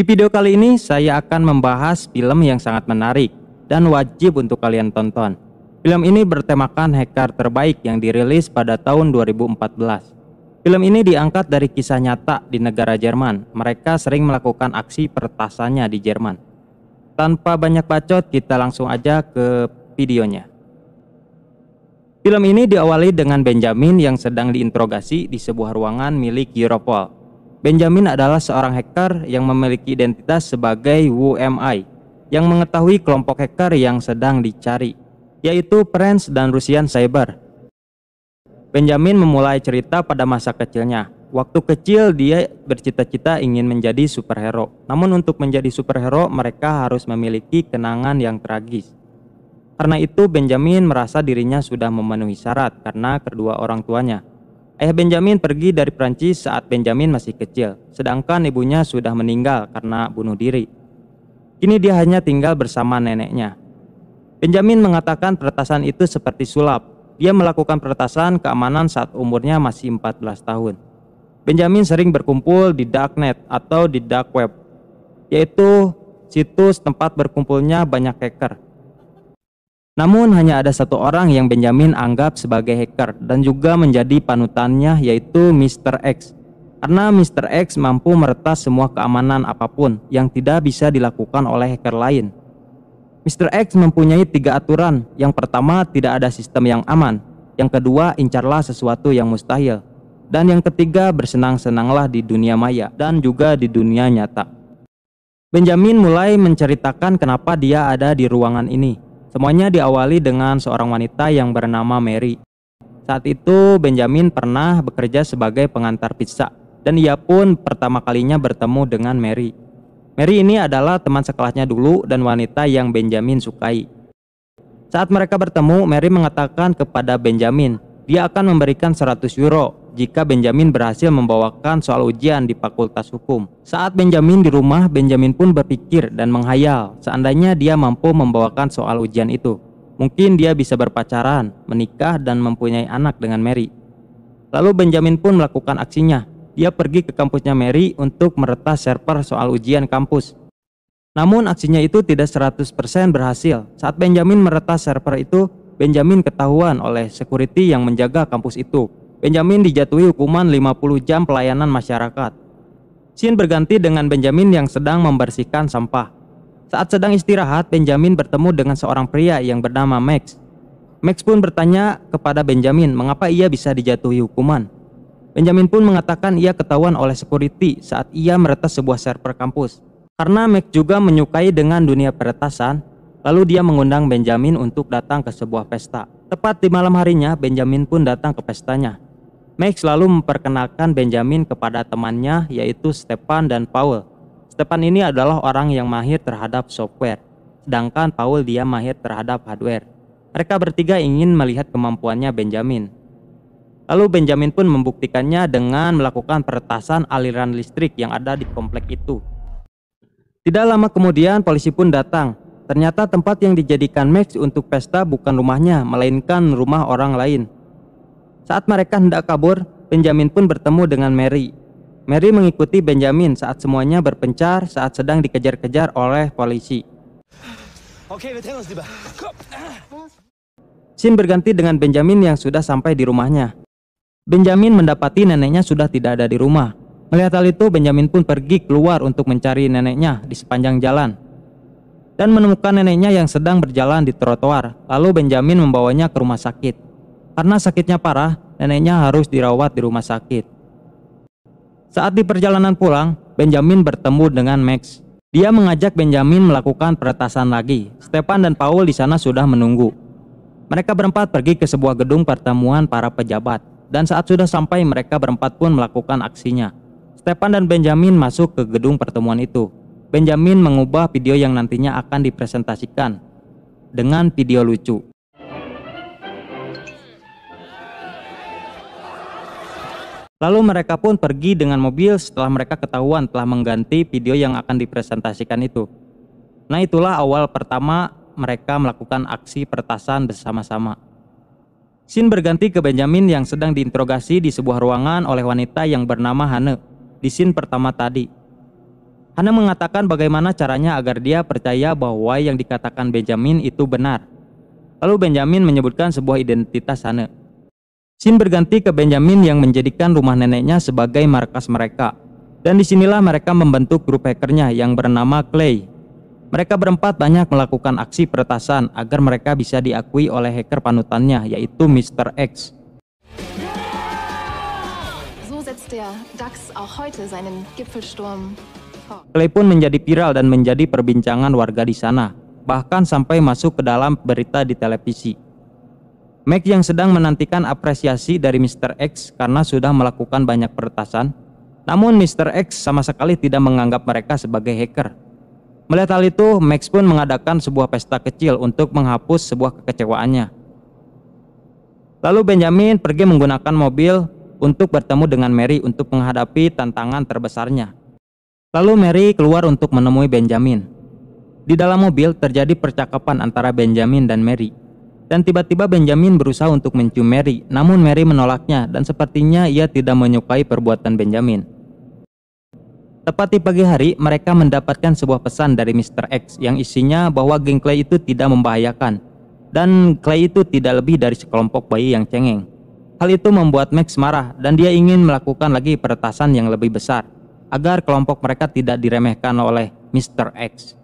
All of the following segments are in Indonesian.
Di video kali ini saya akan membahas film yang sangat menarik dan wajib untuk kalian tonton. Film ini bertemakan hacker terbaik yang dirilis pada tahun 2014. Film ini diangkat dari kisah nyata di negara Jerman. Mereka sering melakukan aksi pertasannya di Jerman. Tanpa banyak bacot, kita langsung aja ke videonya. Film ini diawali dengan Benjamin yang sedang diinterogasi di sebuah ruangan milik Europol Benjamin adalah seorang hacker yang memiliki identitas sebagai WMI yang mengetahui kelompok hacker yang sedang dicari, yaitu Prince dan Rusian Cyber. Benjamin memulai cerita pada masa kecilnya. Waktu kecil dia bercita-cita ingin menjadi superhero. Namun untuk menjadi superhero mereka harus memiliki kenangan yang tragis. Karena itu Benjamin merasa dirinya sudah memenuhi syarat karena kedua orang tuanya Ayah Benjamin pergi dari Prancis saat Benjamin masih kecil, sedangkan ibunya sudah meninggal karena bunuh diri. Kini dia hanya tinggal bersama neneknya. Benjamin mengatakan peretasan itu seperti sulap. Dia melakukan peretasan keamanan saat umurnya masih 14 tahun. Benjamin sering berkumpul di darknet atau di dark web, yaitu situs tempat berkumpulnya banyak hacker namun hanya ada satu orang yang Benjamin anggap sebagai hacker dan juga menjadi panutannya yaitu Mr. X. Karena Mr. X mampu meretas semua keamanan apapun yang tidak bisa dilakukan oleh hacker lain. Mr. X mempunyai tiga aturan. Yang pertama, tidak ada sistem yang aman. Yang kedua, incarlah sesuatu yang mustahil. Dan yang ketiga, bersenang-senanglah di dunia maya dan juga di dunia nyata. Benjamin mulai menceritakan kenapa dia ada di ruangan ini Semuanya diawali dengan seorang wanita yang bernama Mary. Saat itu Benjamin pernah bekerja sebagai pengantar pizza dan ia pun pertama kalinya bertemu dengan Mary. Mary ini adalah teman sekelasnya dulu dan wanita yang Benjamin sukai. Saat mereka bertemu, Mary mengatakan kepada Benjamin, dia akan memberikan 100 euro jika Benjamin berhasil membawakan soal ujian di Fakultas Hukum. Saat Benjamin di rumah, Benjamin pun berpikir dan menghayal seandainya dia mampu membawakan soal ujian itu. Mungkin dia bisa berpacaran, menikah, dan mempunyai anak dengan Mary. Lalu Benjamin pun melakukan aksinya. Dia pergi ke kampusnya Mary untuk meretas server soal ujian kampus. Namun aksinya itu tidak 100% berhasil. Saat Benjamin meretas server itu, Benjamin ketahuan oleh security yang menjaga kampus itu. Benjamin dijatuhi hukuman 50 jam pelayanan masyarakat. Shin berganti dengan Benjamin yang sedang membersihkan sampah. Saat sedang istirahat, Benjamin bertemu dengan seorang pria yang bernama Max. Max pun bertanya kepada Benjamin mengapa ia bisa dijatuhi hukuman. Benjamin pun mengatakan ia ketahuan oleh security saat ia meretas sebuah server kampus. Karena Max juga menyukai dengan dunia peretasan, lalu dia mengundang Benjamin untuk datang ke sebuah pesta. Tepat di malam harinya, Benjamin pun datang ke pestanya. Max selalu memperkenalkan Benjamin kepada temannya yaitu Stefan dan Paul. Stefan ini adalah orang yang mahir terhadap software, sedangkan Paul dia mahir terhadap hardware. Mereka bertiga ingin melihat kemampuannya Benjamin. Lalu Benjamin pun membuktikannya dengan melakukan peretasan aliran listrik yang ada di komplek itu. Tidak lama kemudian polisi pun datang. Ternyata tempat yang dijadikan Max untuk pesta bukan rumahnya, melainkan rumah orang lain. Saat mereka hendak kabur, Benjamin pun bertemu dengan Mary. Mary mengikuti Benjamin saat semuanya berpencar saat sedang dikejar-kejar oleh polisi. Sin berganti dengan Benjamin yang sudah sampai di rumahnya. Benjamin mendapati neneknya sudah tidak ada di rumah. Melihat hal itu, Benjamin pun pergi keluar untuk mencari neneknya di sepanjang jalan. Dan menemukan neneknya yang sedang berjalan di trotoar, lalu Benjamin membawanya ke rumah sakit. Karena sakitnya parah, neneknya harus dirawat di rumah sakit. Saat di perjalanan pulang, Benjamin bertemu dengan Max. Dia mengajak Benjamin melakukan peretasan lagi. Stepan dan Paul di sana sudah menunggu. Mereka berempat pergi ke sebuah gedung pertemuan para pejabat. Dan saat sudah sampai, mereka berempat pun melakukan aksinya. Stepan dan Benjamin masuk ke gedung pertemuan itu. Benjamin mengubah video yang nantinya akan dipresentasikan dengan video lucu. Lalu mereka pun pergi dengan mobil setelah mereka ketahuan telah mengganti video yang akan dipresentasikan itu. Nah itulah awal pertama mereka melakukan aksi pertasan bersama-sama. Sin berganti ke Benjamin yang sedang diinterogasi di sebuah ruangan oleh wanita yang bernama Hane di sin pertama tadi. Hane mengatakan bagaimana caranya agar dia percaya bahwa yang dikatakan Benjamin itu benar. Lalu Benjamin menyebutkan sebuah identitas Hane Sin berganti ke Benjamin yang menjadikan rumah neneknya sebagai markas mereka. Dan disinilah mereka membentuk grup hackernya yang bernama Clay. Mereka berempat banyak melakukan aksi peretasan agar mereka bisa diakui oleh hacker panutannya yaitu Mr. X. Clay pun menjadi viral dan menjadi perbincangan warga di sana, bahkan sampai masuk ke dalam berita di televisi. Mac yang sedang menantikan apresiasi dari Mr. X karena sudah melakukan banyak peretasan, namun Mr. X sama sekali tidak menganggap mereka sebagai hacker. Melihat hal itu, Max pun mengadakan sebuah pesta kecil untuk menghapus sebuah kekecewaannya. Lalu Benjamin pergi menggunakan mobil untuk bertemu dengan Mary untuk menghadapi tantangan terbesarnya. Lalu Mary keluar untuk menemui Benjamin. Di dalam mobil terjadi percakapan antara Benjamin dan Mary. Dan tiba-tiba Benjamin berusaha untuk mencium Mary, namun Mary menolaknya dan sepertinya ia tidak menyukai perbuatan Benjamin. Tepat di pagi hari, mereka mendapatkan sebuah pesan dari Mr. X yang isinya bahwa geng Clay itu tidak membahayakan dan Clay itu tidak lebih dari sekelompok bayi yang cengeng. Hal itu membuat Max marah dan dia ingin melakukan lagi peretasan yang lebih besar agar kelompok mereka tidak diremehkan oleh Mr. X.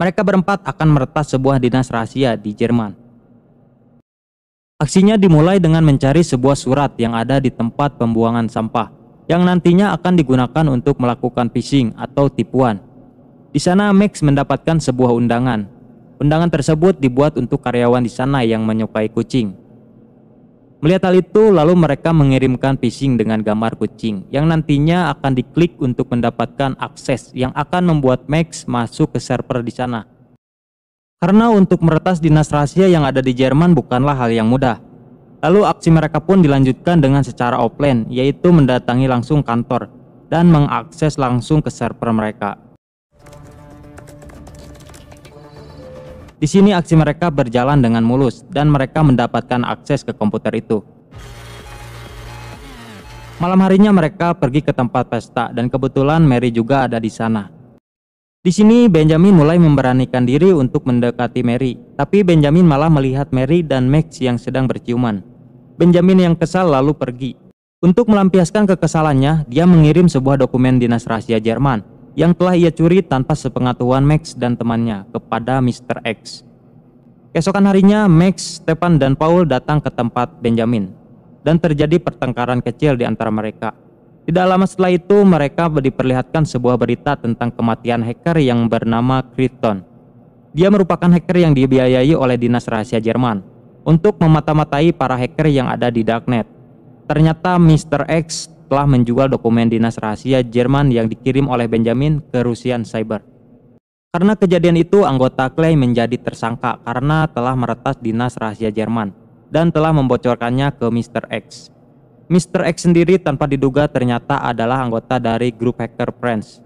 Mereka berempat akan meretas sebuah dinas rahasia di Jerman. Aksinya dimulai dengan mencari sebuah surat yang ada di tempat pembuangan sampah yang nantinya akan digunakan untuk melakukan phishing atau tipuan. Di sana Max mendapatkan sebuah undangan. Undangan tersebut dibuat untuk karyawan di sana yang menyukai kucing. Melihat hal itu, lalu mereka mengirimkan phishing dengan gambar kucing yang nantinya akan diklik untuk mendapatkan akses yang akan membuat Max masuk ke server di sana. Karena untuk meretas dinas rahasia yang ada di Jerman bukanlah hal yang mudah. Lalu aksi mereka pun dilanjutkan dengan secara offline, yaitu mendatangi langsung kantor dan mengakses langsung ke server mereka. Di sini aksi mereka berjalan dengan mulus dan mereka mendapatkan akses ke komputer itu. Malam harinya mereka pergi ke tempat pesta dan kebetulan Mary juga ada di sana. Di sini Benjamin mulai memberanikan diri untuk mendekati Mary, tapi Benjamin malah melihat Mary dan Max yang sedang berciuman. Benjamin yang kesal lalu pergi. Untuk melampiaskan kekesalannya, dia mengirim sebuah dokumen dinas rahasia Jerman yang telah ia curi tanpa sepengetahuan Max dan temannya kepada Mr. X. Keesokan harinya, Max, Stefan, dan Paul datang ke tempat Benjamin, dan terjadi pertengkaran kecil di antara mereka. Tidak lama setelah itu, mereka diperlihatkan sebuah berita tentang kematian hacker yang bernama Krypton. Dia merupakan hacker yang dibiayai oleh dinas rahasia Jerman untuk memata-matai para hacker yang ada di darknet. Ternyata Mr. X telah menjual dokumen dinas rahasia Jerman yang dikirim oleh Benjamin ke Rusian Cyber. Karena kejadian itu, anggota Clay menjadi tersangka karena telah meretas dinas rahasia Jerman dan telah membocorkannya ke Mr. X. Mr. X sendiri tanpa diduga ternyata adalah anggota dari grup hacker Friends.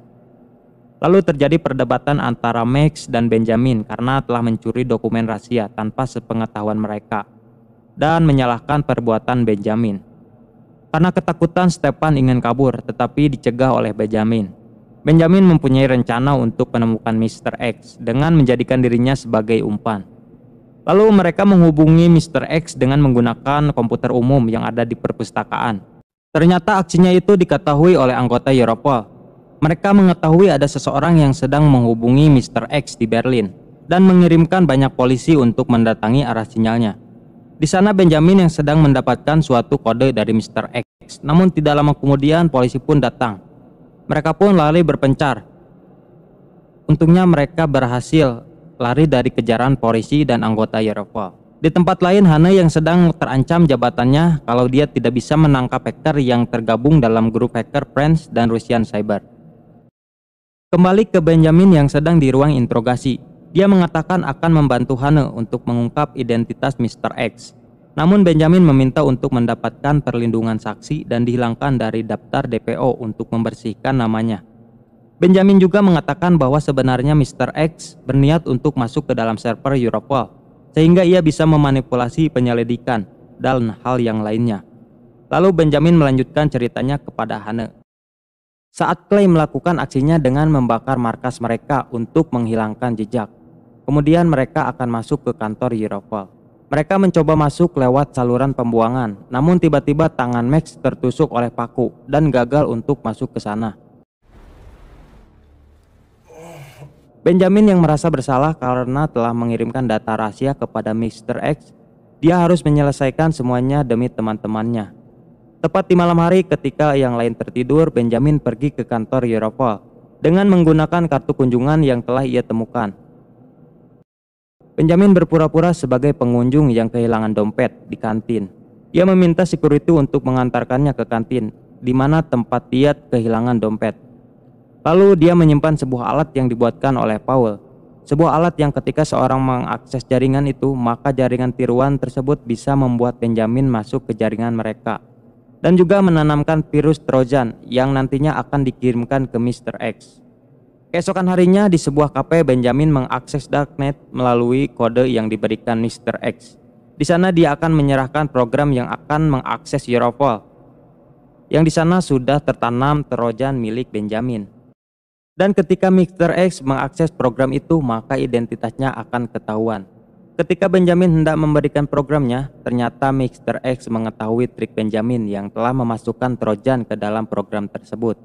Lalu terjadi perdebatan antara Max dan Benjamin karena telah mencuri dokumen rahasia tanpa sepengetahuan mereka dan menyalahkan perbuatan Benjamin. Karena ketakutan Stepan ingin kabur tetapi dicegah oleh Benjamin. Benjamin mempunyai rencana untuk menemukan Mr. X dengan menjadikan dirinya sebagai umpan. Lalu mereka menghubungi Mr. X dengan menggunakan komputer umum yang ada di perpustakaan. Ternyata aksinya itu diketahui oleh anggota Europol. Mereka mengetahui ada seseorang yang sedang menghubungi Mr. X di Berlin dan mengirimkan banyak polisi untuk mendatangi arah sinyalnya. Di sana Benjamin yang sedang mendapatkan suatu kode dari Mr. X, namun tidak lama kemudian polisi pun datang. Mereka pun lari berpencar. Untungnya mereka berhasil lari dari kejaran polisi dan anggota Yerova. Di tempat lain, Hana yang sedang terancam jabatannya kalau dia tidak bisa menangkap hacker yang tergabung dalam grup hacker France dan Russian Cyber. Kembali ke Benjamin yang sedang di ruang interogasi. Dia mengatakan akan membantu Hana untuk mengungkap identitas Mr. X. Namun Benjamin meminta untuk mendapatkan perlindungan saksi dan dihilangkan dari daftar DPO untuk membersihkan namanya. Benjamin juga mengatakan bahwa sebenarnya Mr. X berniat untuk masuk ke dalam server Europol, sehingga ia bisa memanipulasi penyelidikan dan hal yang lainnya. Lalu Benjamin melanjutkan ceritanya kepada Hane. Saat Clay melakukan aksinya dengan membakar markas mereka untuk menghilangkan jejak, kemudian mereka akan masuk ke kantor Europol. Mereka mencoba masuk lewat saluran pembuangan, namun tiba-tiba tangan Max tertusuk oleh paku dan gagal untuk masuk ke sana. Benjamin yang merasa bersalah karena telah mengirimkan data rahasia kepada Mr. X, dia harus menyelesaikan semuanya demi teman-temannya. Tepat di malam hari ketika yang lain tertidur, Benjamin pergi ke kantor Europol dengan menggunakan kartu kunjungan yang telah ia temukan. Benjamin berpura-pura sebagai pengunjung yang kehilangan dompet di kantin. Ia meminta security untuk mengantarkannya ke kantin, di mana tempat dia kehilangan dompet. Lalu dia menyimpan sebuah alat yang dibuatkan oleh Powell. Sebuah alat yang ketika seorang mengakses jaringan itu, maka jaringan tiruan tersebut bisa membuat Benjamin masuk ke jaringan mereka. Dan juga menanamkan virus Trojan yang nantinya akan dikirimkan ke Mr. X. Keesokan harinya di sebuah kafe Benjamin mengakses darknet melalui kode yang diberikan Mr. X. Di sana dia akan menyerahkan program yang akan mengakses Europol. Yang di sana sudah tertanam Trojan milik Benjamin. Dan ketika Mr. X mengakses program itu, maka identitasnya akan ketahuan. Ketika Benjamin hendak memberikan programnya, ternyata Mr. X mengetahui trik Benjamin yang telah memasukkan Trojan ke dalam program tersebut.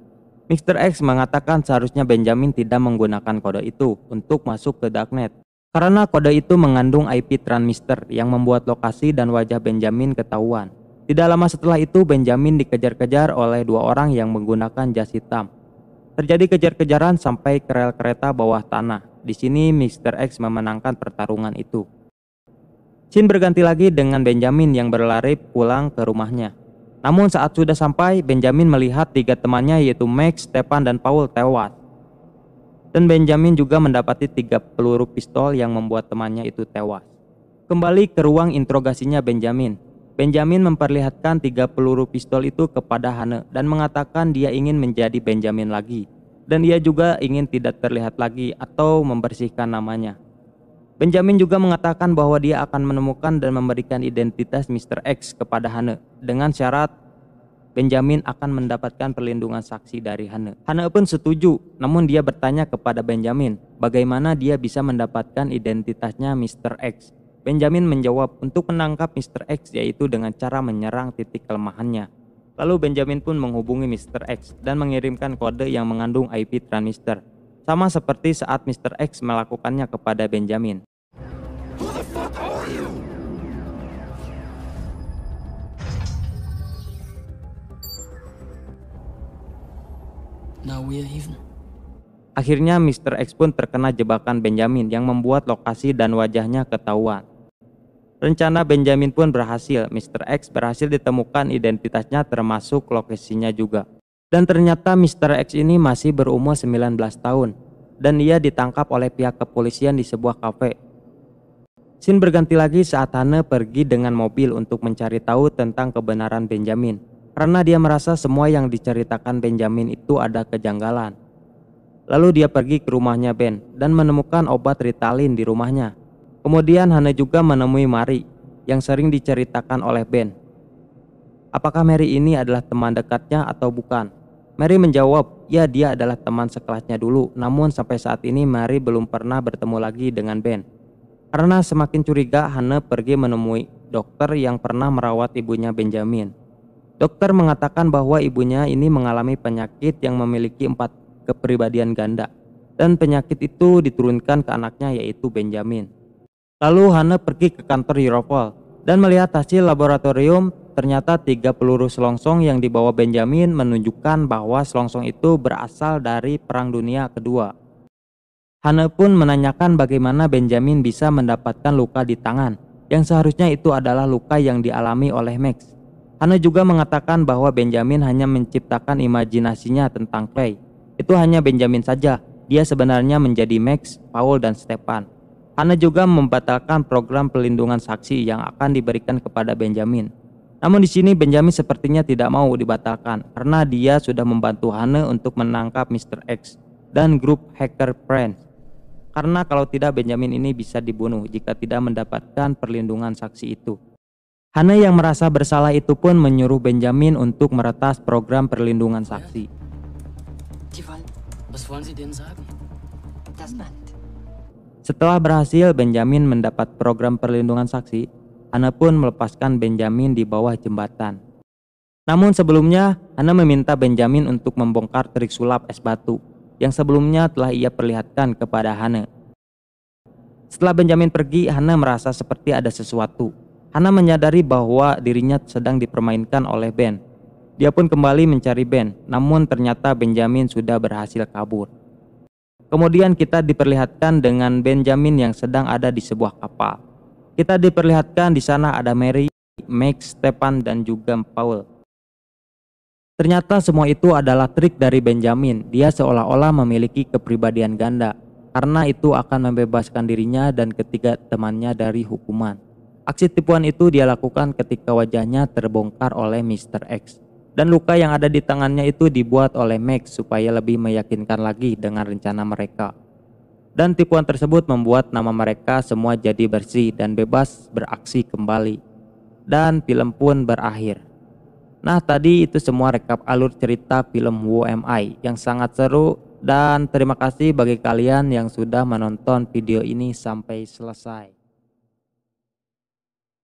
Mr. X mengatakan seharusnya Benjamin tidak menggunakan kode itu untuk masuk ke darknet. Karena kode itu mengandung IP transmitter yang membuat lokasi dan wajah Benjamin ketahuan. Tidak lama setelah itu, Benjamin dikejar-kejar oleh dua orang yang menggunakan jas hitam. Terjadi kejar-kejaran sampai ke rel kereta bawah tanah. Di sini Mr. X memenangkan pertarungan itu. Shin berganti lagi dengan Benjamin yang berlari pulang ke rumahnya. Namun saat sudah sampai, Benjamin melihat tiga temannya yaitu Max, Stepan dan Paul tewas. Dan Benjamin juga mendapati tiga peluru pistol yang membuat temannya itu tewas. Kembali ke ruang interogasinya Benjamin, Benjamin memperlihatkan tiga peluru pistol itu kepada Hane dan mengatakan dia ingin menjadi Benjamin lagi dan dia juga ingin tidak terlihat lagi atau membersihkan namanya. Benjamin juga mengatakan bahwa dia akan menemukan dan memberikan identitas Mr. X kepada Hane dengan syarat Benjamin akan mendapatkan perlindungan saksi dari Hane. Hane pun setuju, namun dia bertanya kepada Benjamin bagaimana dia bisa mendapatkan identitasnya Mr. X. Benjamin menjawab untuk menangkap Mr. X yaitu dengan cara menyerang titik kelemahannya. Lalu Benjamin pun menghubungi Mr. X dan mengirimkan kode yang mengandung IP transistor. Sama seperti saat Mr. X melakukannya kepada Benjamin. Akhirnya Mr. X pun terkena jebakan Benjamin yang membuat lokasi dan wajahnya ketahuan. Rencana Benjamin pun berhasil. Mr. X berhasil ditemukan identitasnya termasuk lokasinya juga. Dan ternyata Mr. X ini masih berumur 19 tahun dan ia ditangkap oleh pihak kepolisian di sebuah kafe. Sin berganti lagi saat Hana pergi dengan mobil untuk mencari tahu tentang kebenaran Benjamin karena dia merasa semua yang diceritakan Benjamin itu ada kejanggalan. Lalu dia pergi ke rumahnya Ben dan menemukan obat Ritalin di rumahnya. Kemudian Hana juga menemui Mari yang sering diceritakan oleh Ben. Apakah Mary ini adalah teman dekatnya atau bukan? Mary menjawab, ya dia adalah teman sekelasnya dulu, namun sampai saat ini Mary belum pernah bertemu lagi dengan Ben. Karena semakin curiga, Hana pergi menemui dokter yang pernah merawat ibunya Benjamin. Dokter mengatakan bahwa ibunya ini mengalami penyakit yang memiliki empat kepribadian ganda, dan penyakit itu diturunkan ke anaknya yaitu Benjamin. Lalu Hana pergi ke kantor Europol dan melihat hasil laboratorium ternyata tiga peluru selongsong yang dibawa Benjamin menunjukkan bahwa selongsong itu berasal dari Perang Dunia Kedua. Hana pun menanyakan bagaimana Benjamin bisa mendapatkan luka di tangan, yang seharusnya itu adalah luka yang dialami oleh Max. Hana juga mengatakan bahwa Benjamin hanya menciptakan imajinasinya tentang Clay. Itu hanya Benjamin saja, dia sebenarnya menjadi Max, Paul, dan Stefan. Hana juga membatalkan program pelindungan saksi yang akan diberikan kepada Benjamin. Namun di sini Benjamin sepertinya tidak mau dibatalkan karena dia sudah membantu Hana untuk menangkap Mr. X dan grup hacker Friends. Karena kalau tidak Benjamin ini bisa dibunuh jika tidak mendapatkan perlindungan saksi itu. Hana yang merasa bersalah itu pun menyuruh Benjamin untuk meretas program perlindungan saksi. Was setelah berhasil Benjamin mendapat program perlindungan saksi, Ana pun melepaskan Benjamin di bawah jembatan. Namun sebelumnya, Ana meminta Benjamin untuk membongkar trik sulap es batu yang sebelumnya telah ia perlihatkan kepada Hana. Setelah Benjamin pergi, Hana merasa seperti ada sesuatu. Hana menyadari bahwa dirinya sedang dipermainkan oleh Ben. Dia pun kembali mencari Ben, namun ternyata Benjamin sudah berhasil kabur. Kemudian kita diperlihatkan dengan Benjamin yang sedang ada di sebuah kapal. Kita diperlihatkan di sana ada Mary, Max, Stepan, dan juga Paul. Ternyata semua itu adalah trik dari Benjamin. Dia seolah-olah memiliki kepribadian ganda, karena itu akan membebaskan dirinya dan ketiga temannya dari hukuman. Aksi tipuan itu dia lakukan ketika wajahnya terbongkar oleh Mr. X. Dan luka yang ada di tangannya itu dibuat oleh Max supaya lebih meyakinkan lagi dengan rencana mereka. Dan tipuan tersebut membuat nama mereka semua jadi bersih dan bebas beraksi kembali. Dan film pun berakhir. Nah tadi itu semua rekap alur cerita film Who yang sangat seru dan terima kasih bagi kalian yang sudah menonton video ini sampai selesai.